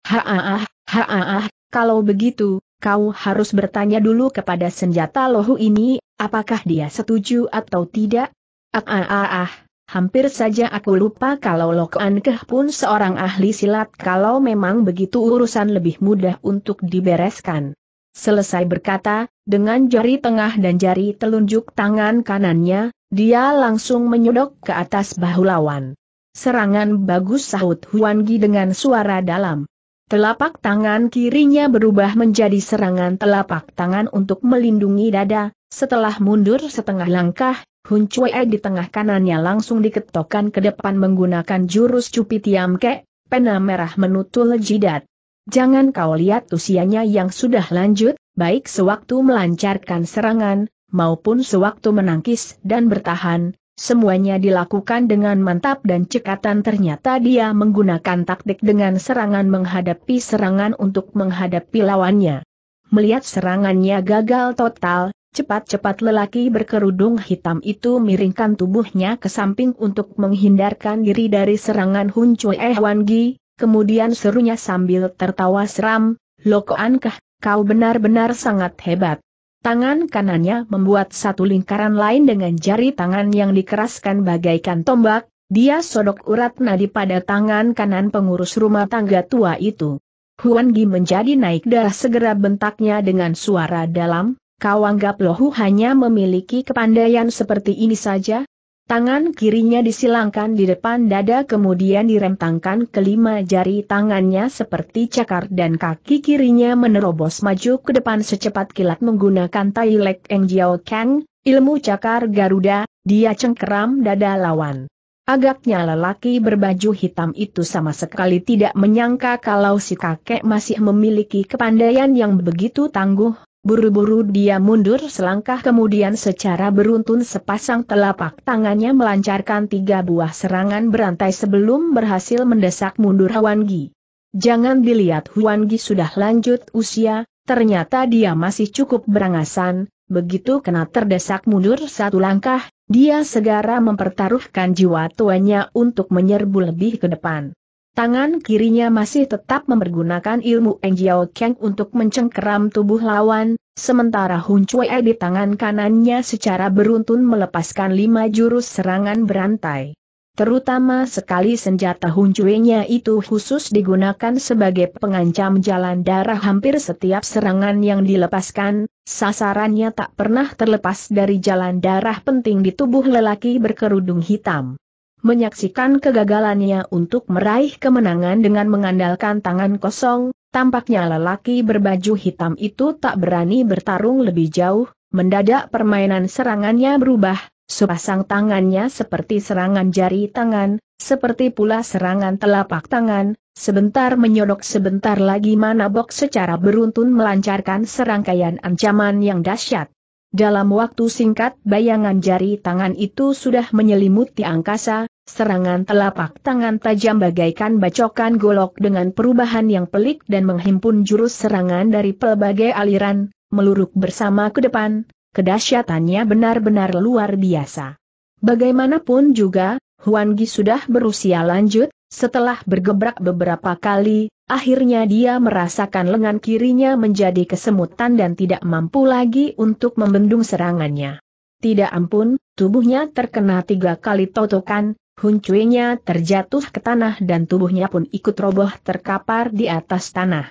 Haaah, haaah, kalau begitu, kau harus bertanya dulu kepada senjata lohu ini, apakah dia setuju atau tidak? Ah, hampir saja aku lupa kalau Lokoan Keh pun seorang ahli silat kalau memang begitu urusan lebih mudah untuk dibereskan. Selesai berkata, dengan jari tengah dan jari telunjuk tangan kanannya, dia langsung menyodok ke atas bahu lawan. Serangan bagus sahut Huan Gi dengan suara dalam. Telapak tangan kirinya berubah menjadi serangan telapak tangan untuk melindungi dada, setelah mundur setengah langkah, Hun Chue di tengah kanannya langsung diketokkan ke depan menggunakan jurus cupi tiam kek, pena merah menutul jidat. Jangan kau lihat usianya yang sudah lanjut, baik sewaktu melancarkan serangan, maupun sewaktu menangkis dan bertahan, Semuanya dilakukan dengan mantap dan cekatan ternyata dia menggunakan taktik dengan serangan menghadapi serangan untuk menghadapi lawannya. Melihat serangannya gagal total, cepat-cepat lelaki berkerudung hitam itu miringkan tubuhnya ke samping untuk menghindarkan diri dari serangan Hun Chui Eh Wan Gi, kemudian serunya sambil tertawa seram, Lokoankah, kau benar-benar sangat hebat. Tangan kanannya membuat satu lingkaran lain dengan jari tangan yang dikeraskan bagaikan tombak, dia sodok urat nadi pada tangan kanan pengurus rumah tangga tua itu. Huan Gi menjadi naik darah segera bentaknya dengan suara dalam, kau anggap lohu hanya memiliki kepandaian seperti ini saja, Tangan kirinya disilangkan di depan dada kemudian direntangkan kelima jari tangannya seperti cakar dan kaki kirinya menerobos maju ke depan secepat kilat menggunakan tai lek Eng Jiao Kang, ilmu cakar Garuda, dia cengkeram dada lawan. Agaknya lelaki berbaju hitam itu sama sekali tidak menyangka kalau si kakek masih memiliki kepandaian yang begitu tangguh, Buru-buru dia mundur selangkah kemudian secara beruntun sepasang telapak tangannya melancarkan tiga buah serangan berantai sebelum berhasil mendesak mundur Huan Gi. Jangan dilihat Huan Gi sudah lanjut usia, ternyata dia masih cukup berangasan, begitu kena terdesak mundur satu langkah, dia segera mempertaruhkan jiwa tuanya untuk menyerbu lebih ke depan. Tangan kirinya masih tetap mempergunakan ilmu Eng Jiao Kang untuk mencengkeram tubuh lawan, sementara Hun e di tangan kanannya secara beruntun melepaskan lima jurus serangan berantai. Terutama sekali senjata Hun Chui nya itu khusus digunakan sebagai pengancam jalan darah hampir setiap serangan yang dilepaskan, sasarannya tak pernah terlepas dari jalan darah penting di tubuh lelaki berkerudung hitam. Menyaksikan kegagalannya untuk meraih kemenangan dengan mengandalkan tangan kosong, tampaknya lelaki berbaju hitam itu tak berani bertarung lebih jauh, mendadak permainan serangannya berubah, sepasang tangannya seperti serangan jari tangan, seperti pula serangan telapak tangan, sebentar menyodok sebentar lagi Manabok secara beruntun melancarkan serangkaian ancaman yang dahsyat. Dalam waktu singkat bayangan jari tangan itu sudah menyelimuti angkasa, Serangan telapak tangan tajam bagaikan bacokan golok dengan perubahan yang pelik dan menghimpun jurus serangan dari pelbagai aliran, meluruk bersama ke depan, kedahsyatannya benar-benar luar biasa. Bagaimanapun juga, Huan Gi sudah berusia lanjut, setelah bergebrak beberapa kali, akhirnya dia merasakan lengan kirinya menjadi kesemutan dan tidak mampu lagi untuk membendung serangannya. Tidak ampun, tubuhnya terkena tiga kali totokan, Cuenya terjatuh ke tanah dan tubuhnya pun ikut roboh terkapar di atas tanah.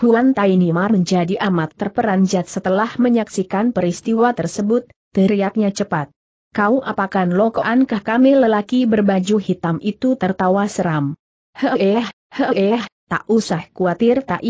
Huan Tainimar menjadi amat terperanjat setelah menyaksikan peristiwa tersebut, teriaknya cepat. Kau apakan lokoankah kami lelaki berbaju hitam itu tertawa seram. Heeh, heeh, tak usah khawatir tak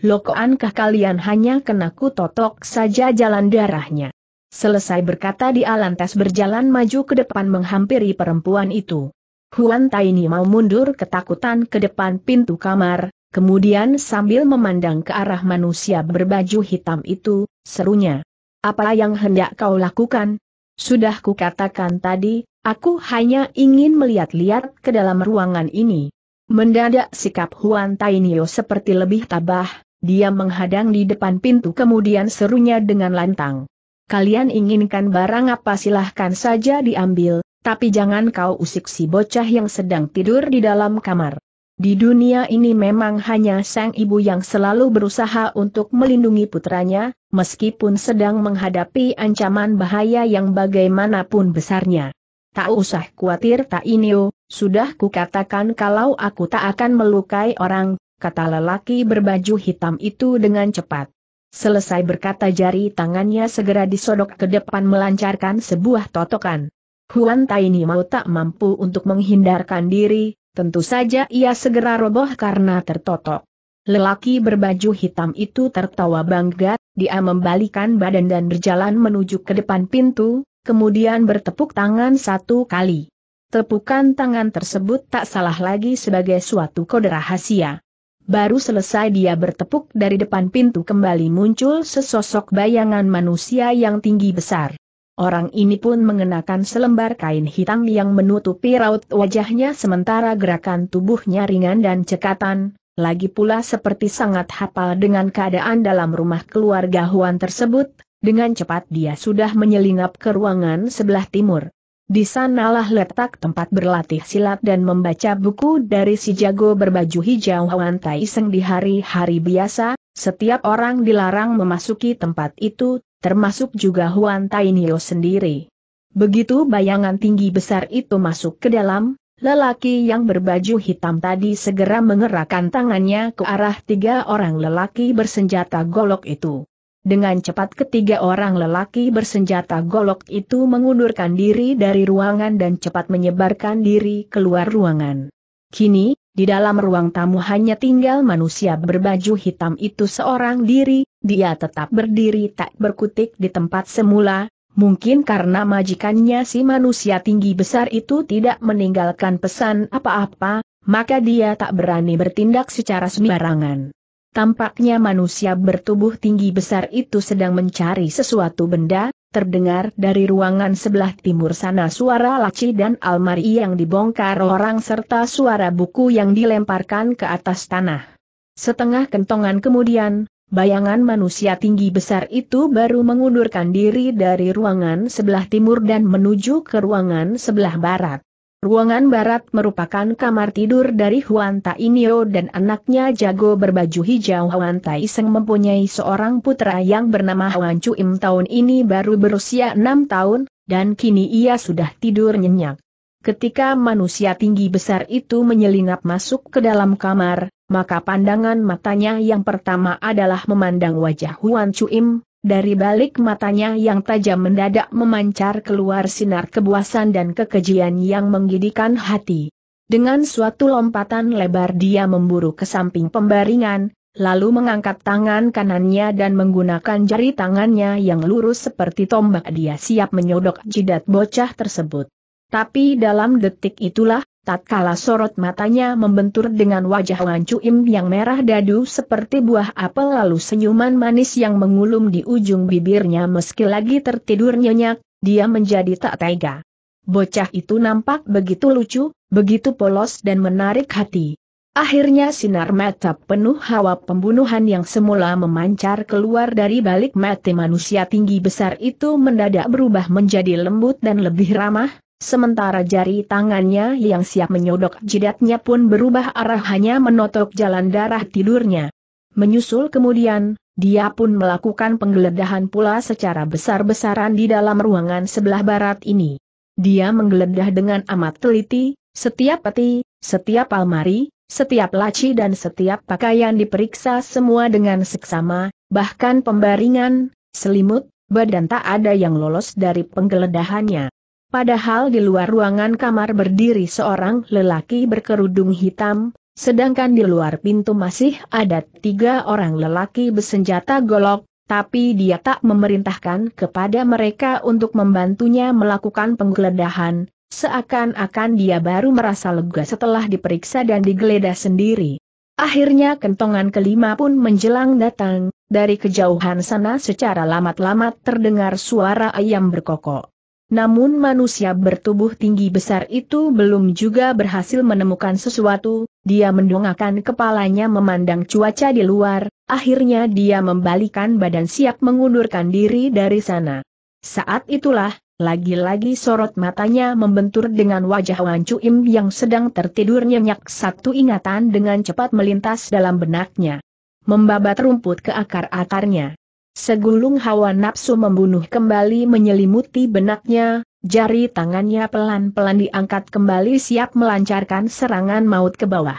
lokoankah kalian hanya kena kutotok saja jalan darahnya. Selesai berkata dia lantas berjalan maju ke depan menghampiri perempuan itu. Huan Taini mau mundur ketakutan ke depan pintu kamar, kemudian sambil memandang ke arah manusia berbaju hitam itu, serunya. Apa yang hendak kau lakukan? Sudah kukatakan tadi, aku hanya ingin melihat-lihat ke dalam ruangan ini. Mendadak sikap Huan Tainio seperti lebih tabah, dia menghadang di depan pintu kemudian serunya dengan lantang kalian inginkan barang apa silahkan saja diambil, tapi jangan kau usik si bocah yang sedang tidur di dalam kamar. Di dunia ini memang hanya sang ibu yang selalu berusaha untuk melindungi putranya, meskipun sedang menghadapi ancaman bahaya yang bagaimanapun besarnya. Tak usah khawatir tak inio, oh, sudah kukatakan kalau aku tak akan melukai orang, kata lelaki berbaju hitam itu dengan cepat. Selesai berkata jari tangannya segera disodok ke depan melancarkan sebuah totokan. Huan Taini mau tak mampu untuk menghindarkan diri, tentu saja ia segera roboh karena tertotok. Lelaki berbaju hitam itu tertawa bangga, dia membalikan badan dan berjalan menuju ke depan pintu, kemudian bertepuk tangan satu kali. Tepukan tangan tersebut tak salah lagi sebagai suatu kode rahasia. Baru selesai dia bertepuk dari depan pintu kembali muncul sesosok bayangan manusia yang tinggi besar. Orang ini pun mengenakan selembar kain hitam yang menutupi raut wajahnya sementara gerakan tubuhnya ringan dan cekatan, lagi pula seperti sangat hafal dengan keadaan dalam rumah keluarga Huan tersebut, dengan cepat dia sudah menyelinap ke ruangan sebelah timur. Di sanalah letak tempat berlatih silat dan membaca buku dari si jago berbaju hijau Hwan Tai di hari-hari biasa, setiap orang dilarang memasuki tempat itu, termasuk juga Hwan Tai sendiri. Begitu bayangan tinggi besar itu masuk ke dalam, Lelaki yang berbaju hitam tadi segera mengerahkan tangannya ke arah tiga orang lelaki bersenjata golok itu. Dengan cepat ketiga orang lelaki bersenjata golok itu mengundurkan diri dari ruangan dan cepat menyebarkan diri keluar ruangan. Kini, di dalam ruang tamu hanya tinggal manusia berbaju hitam itu seorang diri, dia tetap berdiri tak berkutik di tempat semula, Mungkin karena majikannya si manusia tinggi besar itu tidak meninggalkan pesan apa-apa, maka dia tak berani bertindak secara sembarangan. Tampaknya manusia bertubuh tinggi besar itu sedang mencari sesuatu benda, terdengar dari ruangan sebelah timur sana suara laci dan almari yang dibongkar orang serta suara buku yang dilemparkan ke atas tanah. Setengah kentongan kemudian, bayangan manusia tinggi besar itu baru mengundurkan diri dari ruangan sebelah timur dan menuju ke ruangan sebelah barat. Ruangan barat merupakan kamar tidur dari Huan Tainio dan anaknya jago berbaju hijau Huan Taiseng mempunyai seorang putra yang bernama Huan Chuim tahun ini baru berusia 6 tahun, dan kini ia sudah tidur nyenyak. Ketika manusia tinggi besar itu menyelinap masuk ke dalam kamar, maka pandangan matanya yang pertama adalah memandang wajah Huan Chuim, dari balik matanya yang tajam mendadak memancar keluar sinar kebuasan dan kekejian yang menggidikan hati. Dengan suatu lompatan lebar dia memburu ke samping pembaringan, lalu mengangkat tangan kanannya dan menggunakan jari tangannya yang lurus seperti tombak dia siap menyodok jidat bocah tersebut. Tapi dalam detik itulah, Tatkala sorot matanya membentur dengan wajah Wan yang merah dadu seperti buah apel lalu senyuman manis yang mengulum di ujung bibirnya meski lagi tertidur nyenyak, dia menjadi tak tega. Bocah itu nampak begitu lucu, begitu polos dan menarik hati. Akhirnya sinar mata penuh hawa pembunuhan yang semula memancar keluar dari balik mata manusia tinggi besar itu mendadak berubah menjadi lembut dan lebih ramah, Sementara jari tangannya yang siap menyodok jidatnya pun berubah arah hanya menotok jalan darah tidurnya. Menyusul kemudian, dia pun melakukan penggeledahan pula secara besar-besaran di dalam ruangan sebelah barat ini. Dia menggeledah dengan amat teliti, setiap peti, setiap almari, setiap laci dan setiap pakaian diperiksa semua dengan seksama, bahkan pembaringan, selimut, badan tak ada yang lolos dari penggeledahannya. Padahal di luar ruangan kamar berdiri seorang lelaki berkerudung hitam, sedangkan di luar pintu masih ada tiga orang lelaki bersenjata golok, tapi dia tak memerintahkan kepada mereka untuk membantunya melakukan penggeledahan, seakan-akan dia baru merasa lega setelah diperiksa dan digeledah sendiri. Akhirnya kentongan kelima pun menjelang datang, dari kejauhan sana secara lamat-lamat terdengar suara ayam berkokok namun manusia bertubuh tinggi besar itu belum juga berhasil menemukan sesuatu, dia mendongakkan kepalanya memandang cuaca di luar, akhirnya dia membalikan badan siap mengundurkan diri dari sana. Saat itulah, lagi-lagi sorot matanya membentur dengan wajah Wan yang sedang tertidur nyenyak satu ingatan dengan cepat melintas dalam benaknya. Membabat rumput ke akar-akarnya. Segulung hawa nafsu membunuh kembali menyelimuti benaknya, jari tangannya pelan-pelan diangkat kembali siap melancarkan serangan maut ke bawah.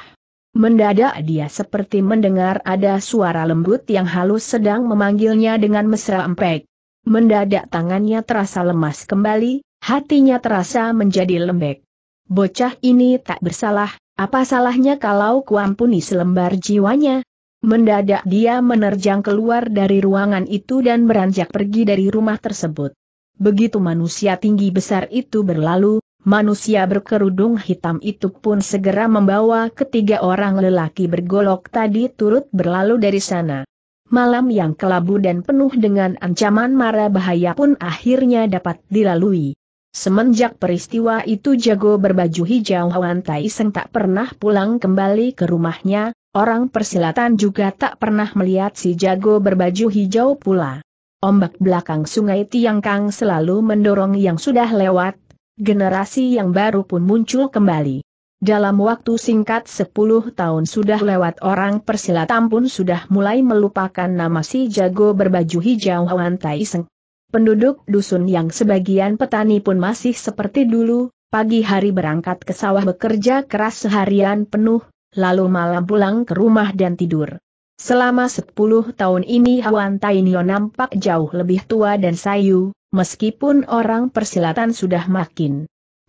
Mendadak dia seperti mendengar ada suara lembut yang halus sedang memanggilnya dengan mesra empek. Mendadak tangannya terasa lemas kembali, hatinya terasa menjadi lembek. Bocah ini tak bersalah, apa salahnya kalau kuampuni selembar jiwanya, Mendadak dia menerjang keluar dari ruangan itu dan beranjak pergi dari rumah tersebut. Begitu manusia tinggi besar itu berlalu, manusia berkerudung hitam itu pun segera membawa ketiga orang lelaki bergolok tadi turut berlalu dari sana. Malam yang kelabu dan penuh dengan ancaman mara bahaya pun akhirnya dapat dilalui. Semenjak peristiwa itu jago berbaju hijau Huan Tai Seng tak pernah pulang kembali ke rumahnya, Orang persilatan juga tak pernah melihat si jago berbaju hijau pula. Ombak belakang sungai Tiangkang selalu mendorong yang sudah lewat, generasi yang baru pun muncul kembali. Dalam waktu singkat 10 tahun sudah lewat orang persilatan pun sudah mulai melupakan nama si jago berbaju hijau Huan Tai Penduduk dusun yang sebagian petani pun masih seperti dulu, pagi hari berangkat ke sawah bekerja keras seharian penuh, lalu malam pulang ke rumah dan tidur. Selama 10 tahun ini Hwan Tainio nampak jauh lebih tua dan sayu, meskipun orang persilatan sudah makin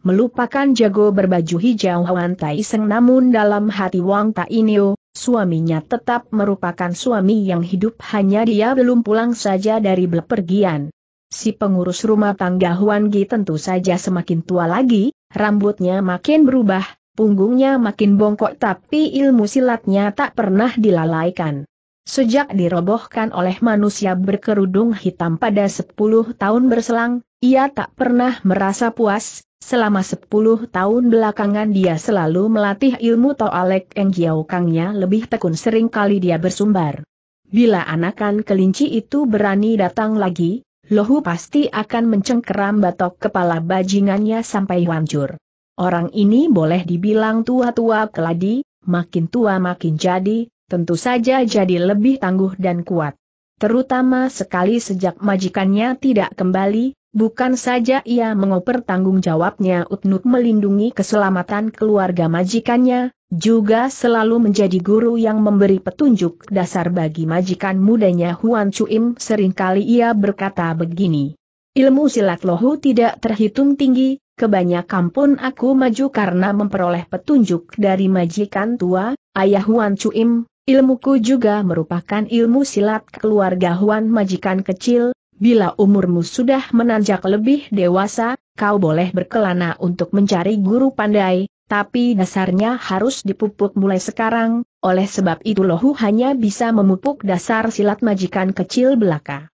melupakan jago berbaju hijau Hawan Taiseng namun dalam hati Wang Tainio, suaminya tetap merupakan suami yang hidup hanya dia belum pulang saja dari bepergian. Si pengurus rumah tangga Huan Gi tentu saja semakin tua lagi, rambutnya makin berubah, punggungnya makin bongkok tapi ilmu silatnya tak pernah dilalaikan. Sejak dirobohkan oleh manusia berkerudung hitam pada 10 tahun berselang, ia tak pernah merasa puas, selama 10 tahun belakangan dia selalu melatih ilmu toalek yang giaukangnya lebih tekun sering kali dia bersumbar. Bila anakan kelinci itu berani datang lagi, Lohu pasti akan mencengkeram batok kepala bajingannya sampai hancur. Orang ini boleh dibilang tua-tua keladi, makin tua makin jadi, tentu saja jadi lebih tangguh dan kuat. Terutama sekali sejak majikannya tidak kembali, bukan saja ia mengoper tanggung jawabnya untuk melindungi keselamatan keluarga majikannya, juga selalu menjadi guru yang memberi petunjuk dasar bagi majikan mudanya Huan Chuim seringkali ia berkata begini. Ilmu silat lohu tidak terhitung tinggi, kebanyakan pun aku maju karena memperoleh petunjuk dari majikan tua, ayah Huan Cuim. ilmuku juga merupakan ilmu silat keluarga Huan majikan kecil, bila umurmu sudah menanjak lebih dewasa, kau boleh berkelana untuk mencari guru pandai, tapi dasarnya harus dipupuk mulai sekarang, oleh sebab itu lohu hanya bisa memupuk dasar silat majikan kecil belaka.